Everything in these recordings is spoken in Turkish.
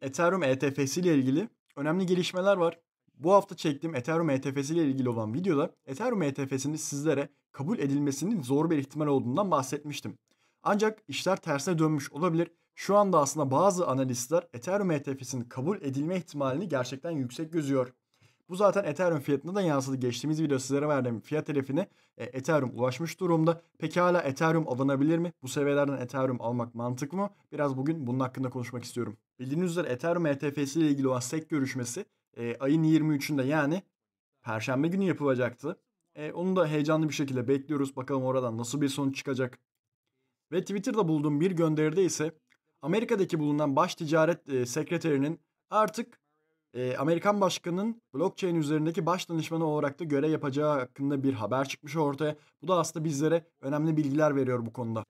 Ethereum ETF'si ile ilgili önemli gelişmeler var. Bu hafta çektiğim Ethereum ETF'si ile ilgili olan videoda Ethereum ETF'sinin sizlere kabul edilmesinin zor bir ihtimal olduğundan bahsetmiştim. Ancak işler tersine dönmüş olabilir. Şu anda aslında bazı analistler Ethereum ETF'sinin kabul edilme ihtimalini gerçekten yüksek gözüyor. Bu zaten Ethereum fiyatına da yansıdı. Geçtiğimiz video sizlere verdiğim fiyat hedefine e, Ethereum ulaşmış durumda. Peki hala Ethereum alınabilir mi? Bu seviyelerden Ethereum almak mantıklı mı? Biraz bugün bunun hakkında konuşmak istiyorum. Bildiğiniz üzere Ethereum ETF'si ile ilgili olan ASEC görüşmesi e, ayın 23'ünde yani Perşembe günü yapılacaktı. E, onu da heyecanlı bir şekilde bekliyoruz. Bakalım oradan nasıl bir sonuç çıkacak. Ve Twitter'da bulduğum bir gönderide ise Amerika'daki bulunan baş ticaret e, sekreterinin artık e, Amerikan başkanının blockchain üzerindeki baş danışmanı olarak da görev yapacağı hakkında bir haber çıkmış ortaya. Bu da aslında bizlere önemli bilgiler veriyor bu konuda.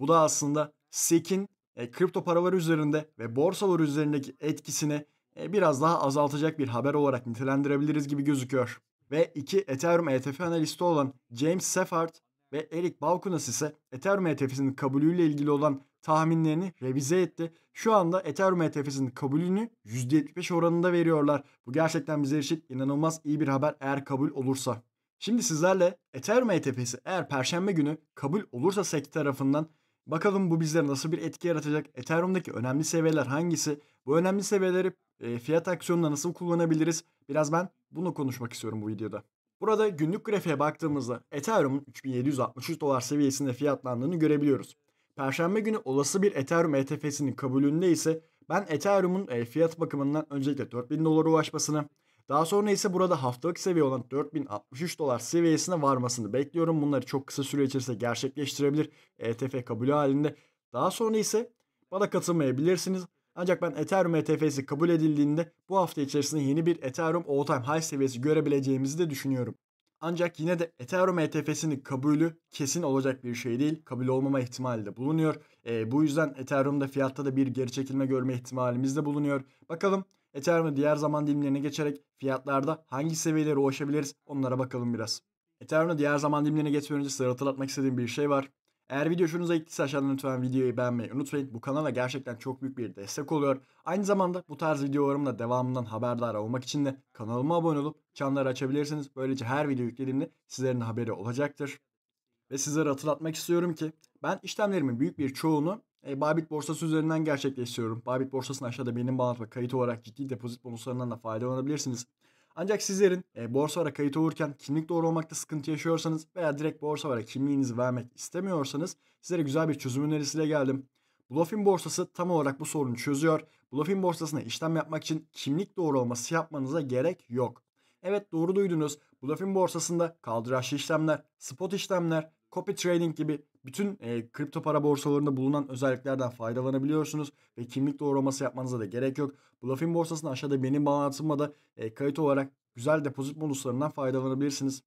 Bu da aslında SEC'in e, kripto paralar üzerinde ve borsalar üzerindeki etkisini e, biraz daha azaltacak bir haber olarak nitelendirebiliriz gibi gözüküyor. Ve iki Ethereum ETF analisti olan James Seffard ve Eric Balkunas ise Ethereum ETF'sinin kabulüyle ilgili olan tahminlerini revize etti. Şu anda Ethereum ETF'sinin kabulünü %75 oranında veriyorlar. Bu gerçekten bize için inanılmaz iyi bir haber eğer kabul olursa. Şimdi sizlerle Ethereum ETF'si eğer perşembe günü kabul olursa SEC tarafından Bakalım bu bizlere nasıl bir etki yaratacak? Ethereum'daki önemli seviyeler hangisi? Bu önemli seviyeleri e, fiyat aksiyonunda nasıl kullanabiliriz? Biraz ben bunu konuşmak istiyorum bu videoda. Burada günlük grafiğe baktığımızda Ethereum'un 3763 dolar seviyesinde fiyatlandığını görebiliyoruz. Perşembe günü olası bir Ethereum ETF'sinin kabulünde ise ben Ethereum'un e, fiyat bakımından öncelikle 4000 dolara ulaşmasını, daha sonra ise burada haftalık seviye olan 4063 dolar seviyesine varmasını bekliyorum. Bunları çok kısa süre içerisinde gerçekleştirebilir ETF kabulü halinde. Daha sonra ise bana katılmayabilirsiniz. Ancak ben Ethereum ETF'si kabul edildiğinde bu hafta içerisinde yeni bir Ethereum all time high seviyesi görebileceğimizi de düşünüyorum. Ancak yine de Ethereum ETF'sinin kabulü kesin olacak bir şey değil. Kabul olmama ihtimali de bulunuyor. E, bu yüzden Ethereum'da fiyatta da bir geri çekilme görme ihtimalimiz de bulunuyor. Bakalım Ethereum diğer zaman dilimlerine geçerek fiyatlarda hangi seviyelere ulaşabiliriz onlara bakalım biraz. Ethereum'da diğer zaman dilimlerine geçmeden önce size hatırlatmak istediğim bir şey var. Eğer video hoşunuza gittiyse aşağıdan lütfen videoyu beğenmeyi unutmayın. Bu kanala gerçekten çok büyük bir destek oluyor. Aynı zamanda bu tarz videolarımın devamından haberdar olmak için de kanalıma abone olup çanları açabilirsiniz. Böylece her video yüklediğimde sizlerin haberi olacaktır. Ve sizlere hatırlatmak istiyorum ki ben işlemlerimin büyük bir çoğunu e, Bybit borsası üzerinden gerçekleştiriyorum. Babit borsasını aşağıda benim bağlantı kayıt olarak ciddi depozit bonuslarından da faydalanabilirsiniz. Ancak sizlerin e, borsa olarak kayıt olurken kimlik doğru olmakta sıkıntı yaşıyorsanız veya direkt borsa olarak kimliğinizi vermek istemiyorsanız sizlere güzel bir çözüm önerisiyle geldim. Bluffin borsası tam olarak bu sorunu çözüyor. Bluffin borsasına işlem yapmak için kimlik doğru olması yapmanıza gerek yok. Evet doğru duydunuz. Bluffin borsasında kaldıraçlı işlemler, spot işlemler, copy trading gibi bütün e, kripto para borsalarında bulunan özelliklerden faydalanabiliyorsunuz ve kimlik doğrulaması yapmanıza da gerek yok. Bluffin borsasında aşağıda benim bağlantımda da e, kayıt olarak güzel depozit bonuslarından faydalanabilirsiniz.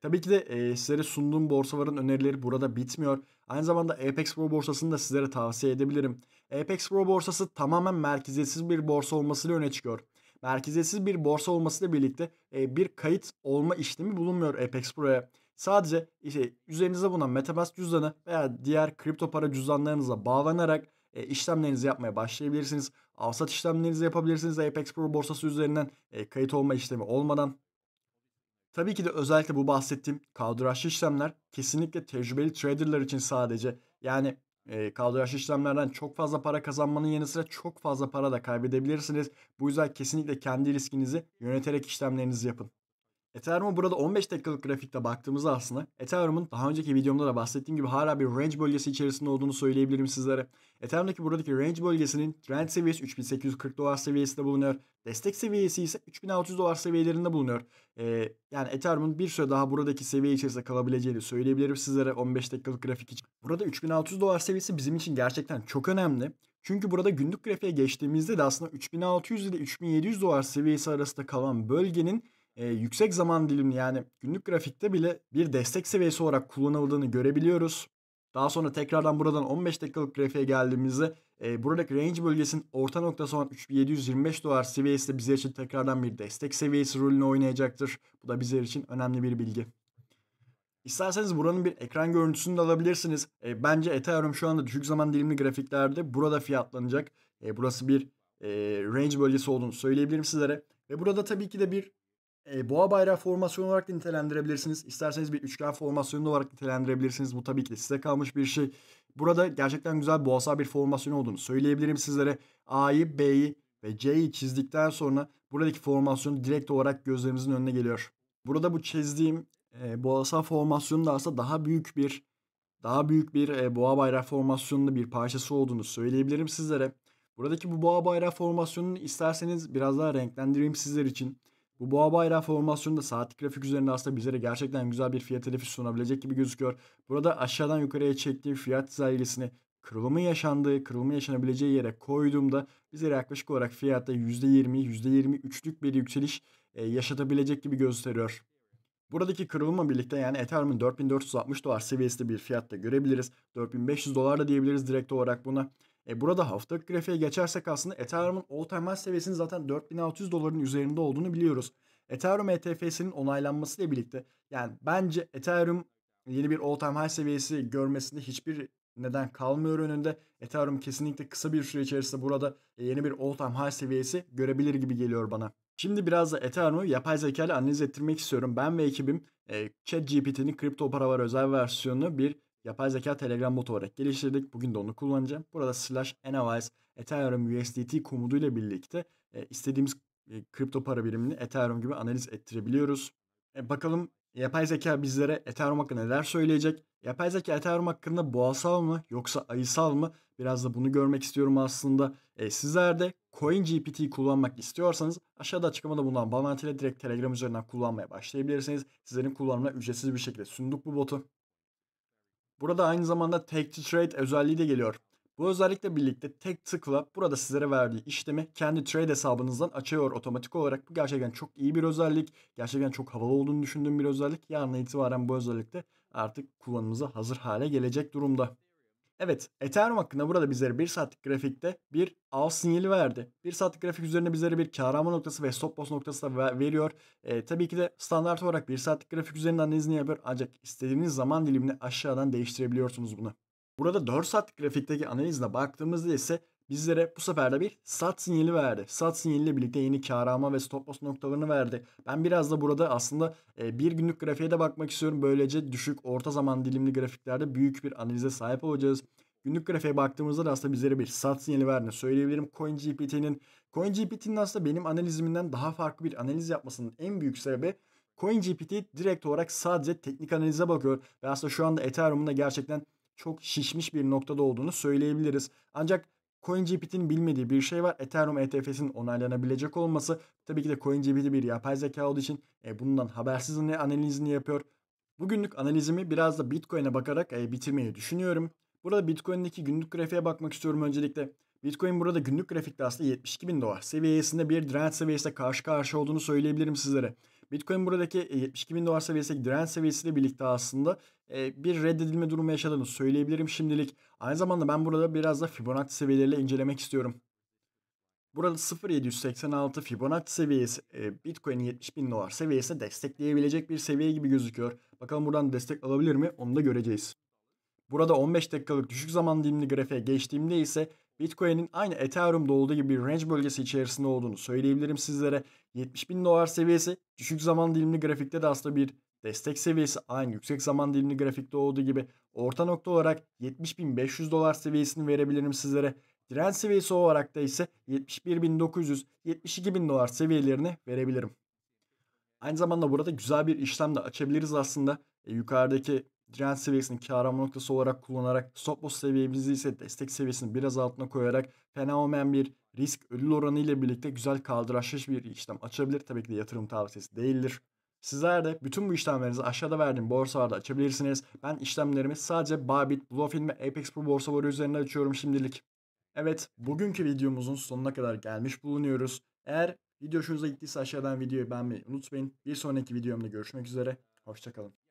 Tabii ki de e, sizlere sunduğum borsaların önerileri burada bitmiyor. Aynı zamanda Apex Pro borsasını da sizlere tavsiye edebilirim. Apex Pro borsası tamamen merkeziyetsiz bir borsa olmasıyla öne çıkıyor. Merkeziyetsiz bir borsa olmasıyla birlikte e, bir kayıt olma işlemi bulunmuyor Apex Pro'ya. Sadece işte üzerinize bulunan MetaMask cüzdanı veya diğer kripto para cüzdanlarınıza bağlanarak e, işlemlerinizi yapmaya başlayabilirsiniz. Alsat işlemlerinizi yapabilirsiniz. Apex Pro borsası üzerinden e, kayıt olma işlemi olmadan. Tabii ki de özellikle bu bahsettiğim kaldıraçlı işlemler kesinlikle tecrübeli traderlar için sadece. Yani e, kaldıraçlı işlemlerden çok fazla para kazanmanın yanı sıra çok fazla para da kaybedebilirsiniz. Bu yüzden kesinlikle kendi riskinizi yöneterek işlemlerinizi yapın. Ethereum'a burada 15 dakikalık grafikte baktığımızda aslında Ethereum'un daha önceki videomda da bahsettiğim gibi hala bir range bölgesi içerisinde olduğunu söyleyebilirim sizlere. Ethereum'daki buradaki range bölgesinin trend seviyesi 3840 dolar seviyesinde bulunuyor. Destek seviyesi ise 3600 dolar seviyelerinde bulunuyor. Ee, yani Ethereum'un bir süre daha buradaki seviye içerisinde kalabileceğini söyleyebilirim sizlere 15 dakikalık grafik için. Burada 3600 dolar seviyesi bizim için gerçekten çok önemli. Çünkü burada günlük grafiğe geçtiğimizde de aslında 3600 ile 3700 dolar seviyesi arasında kalan bölgenin e, yüksek zaman dilimli yani günlük grafikte bile bir destek seviyesi olarak kullanıldığını görebiliyoruz. Daha sonra tekrardan buradan 15 dakikalık grafiğe geldiğimizde e, buradaki range bölgesinin orta noktası olan 3725 dolar seviyesi de bizler için tekrardan bir destek seviyesi rolünü oynayacaktır. Bu da bizler için önemli bir bilgi. İsterseniz buranın bir ekran görüntüsünü de alabilirsiniz. E, bence Ethereum şu anda düşük zaman dilimli grafiklerde burada fiyatlanacak. E, burası bir e, range bölgesi olduğunu söyleyebilirim sizlere. Ve burada tabii ki de bir e, boğa bayrağı formasyonu olarak da nitelendirebilirsiniz. İsterseniz bir üçgen formasyonu olarak nitelendirebilirsiniz. Bu tabii ki size kalmış bir şey. Burada gerçekten güzel boğasal bir formasyon olduğunu söyleyebilirim sizlere. A'yı, B'yi ve C'yi çizdikten sonra buradaki formasyon direkt olarak gözlerimizin önüne geliyor. Burada bu çizdiğim e, boğasal formasyonu da aslında daha büyük bir daha büyük bir e, boğa bayrağı formasyonunda bir parçası olduğunu söyleyebilirim sizlere. Buradaki bu boğa bayrağı formasyonunu isterseniz biraz daha renklendireyim sizler için. Bu boğa bayrağı da saatlik grafik üzerinde aslında bizlere gerçekten güzel bir fiyat hedefi sunabilecek gibi gözüküyor. Burada aşağıdan yukarıya çektiğim fiyat çizelgesini kırılımı yaşandığı, kırılımı yaşanabileceği yere koyduğumda bizlere yaklaşık olarak fiyatta %20, %23'lük bir yükseliş e, yaşatabilecek gibi gösteriyor. Buradaki kırılma birlikte yani Ethereum'un 4460 dolar seviyesinde bir fiyatta görebiliriz. 4500 dolar da diyebiliriz direkt olarak buna. E burada haftalık grafiğe geçersek aslında Ethereum'un all time high seviyesinin zaten 4600 doların üzerinde olduğunu biliyoruz. Ethereum ETF'sinin onaylanmasıyla birlikte yani bence Ethereum yeni bir all time high seviyesi görmesinde hiçbir neden kalmıyor önünde. Ethereum kesinlikle kısa bir süre içerisinde burada yeni bir all time high seviyesi görebilir gibi geliyor bana. Şimdi biraz da Ethereum'u yapay zeka ile analiz ettirmek istiyorum. Ben ve ekibim e, ChatGPT'nin kripto var özel versiyonu bir yapay zeka Telegram botu olarak geliştirdik. Bugün de onu kullanacağım. Burada slash analyze Ethereum USDT komutuyla birlikte e, istediğimiz e, kripto para birimini Ethereum gibi analiz ettirebiliyoruz. E, bakalım yapay zeka bizlere Ethereum hakkında neler söyleyecek? Yapay zeka Ethereum hakkında boğasal mı yoksa ayısal mı? Biraz da bunu görmek istiyorum aslında. E, sizler de CoinGPT'yi kullanmak istiyorsanız aşağıda açıklamada bulunan bağlantıyla direkt Telegram üzerinden kullanmaya başlayabilirsiniz. Sizlerin kullanımına ücretsiz bir şekilde sunduk bu botu. Burada aynı zamanda Take to Trade özelliği de geliyor. Bu özellikle birlikte tek tıkla burada sizlere verdiği işlemi kendi trade hesabınızdan açıyor otomatik olarak. Bu gerçekten çok iyi bir özellik. Gerçekten çok havalı olduğunu düşündüğüm bir özellik. Yarın itibaren bu özellik de artık kullanımıza hazır hale gelecek durumda. Evet Ethereum hakkında burada bizlere 1 saatlik grafikte bir al sinyali verdi. 1 saatlik grafik üzerinde bizlere bir karama noktası ve stop loss noktası da veriyor. E, tabii ki de standart olarak 1 saatlik grafik üzerinden analizini yapıyor ancak istediğiniz zaman dilimini aşağıdan değiştirebiliyorsunuz bunu. Burada 4 saatlik grafikteki analizine baktığımızda ise Bizlere bu sefer de bir sat sinyali verdi. Sat sinyaliyle birlikte yeni kar alma ve stop loss noktalarını verdi. Ben biraz da burada aslında e, bir günlük grafiğe de bakmak istiyorum. Böylece düşük orta zaman dilimli grafiklerde büyük bir analize sahip olacağız. Günlük grafiğe baktığımızda da aslında bizlere bir sat sinyali verdiğini söyleyebilirim. CoinGPT'nin CoinGPT'nin aslında benim analizimden daha farklı bir analiz yapmasının en büyük sebebi CoinGPT direkt olarak sadece teknik analize bakıyor ve aslında şu anda Ethereum'un da gerçekten çok şişmiş bir noktada olduğunu söyleyebiliriz. Ancak CoinGPT'nin bilmediği bir şey var. Ethereum ETF'sinin onaylanabilecek olması. Tabii ki de CoinGPT bir yapay zeka olduğu için e, bundan habersiz ne analizini yapıyor. Bugünlük analizimi biraz da Bitcoin'e bakarak e, bitirmeyi düşünüyorum. Burada Bitcoin'deki günlük grafiğe bakmak istiyorum öncelikle. Bitcoin burada günlük grafikte aslında 72 bin dolar seviyesinde bir direnç seviyesine karşı karşıya olduğunu söyleyebilirim sizlere. Bitcoin buradaki 72 e, bin dolar seviyesi direnç seviyesiyle birlikte aslında e, bir reddedilme durumu yaşadığını söyleyebilirim şimdilik. Aynı zamanda ben burada biraz da Fibonacci seviyeleriyle incelemek istiyorum. Burada 0.786 Fibonacci seviyesi e, Bitcoin 70 bin dolar seviyesine destekleyebilecek bir seviye gibi gözüküyor. Bakalım buradan destek alabilir mi onu da göreceğiz. Burada 15 dakikalık düşük zaman dilimli grafiğe geçtiğimde ise Bitcoin'in aynı Ethereum'da olduğu gibi bir range bölgesi içerisinde olduğunu söyleyebilirim sizlere. 70 bin dolar seviyesi düşük zaman dilimli grafikte de aslında bir destek seviyesi aynı yüksek zaman dilimli grafikte olduğu gibi orta nokta olarak 70.500 dolar seviyesini verebilirim sizlere. Direnç seviyesi olarak da ise 71.900-72.000 dolar seviyelerini verebilirim. Aynı zamanda burada güzel bir işlem de açabiliriz aslında. E, yukarıdaki direnç seviyesini karama noktası olarak kullanarak stop loss seviyemizi ise destek seviyesini biraz altına koyarak fena olmayan bir risk ödül oranı ile birlikte güzel kaldıraçlı bir işlem açabilir. Tabii ki de yatırım tavsiyesi değildir. Sizler de bütün bu işlemlerinizi aşağıda verdiğim borsalarda açabilirsiniz. Ben işlemlerimi sadece Babit, Bluefin ve Apex Pro borsaları varı üzerinde açıyorum şimdilik. Evet, bugünkü videomuzun sonuna kadar gelmiş bulunuyoruz. Eğer video hoşunuza gittiyse aşağıdan videoyu beğenmeyi unutmayın. Bir sonraki videomda görüşmek üzere. Hoşçakalın.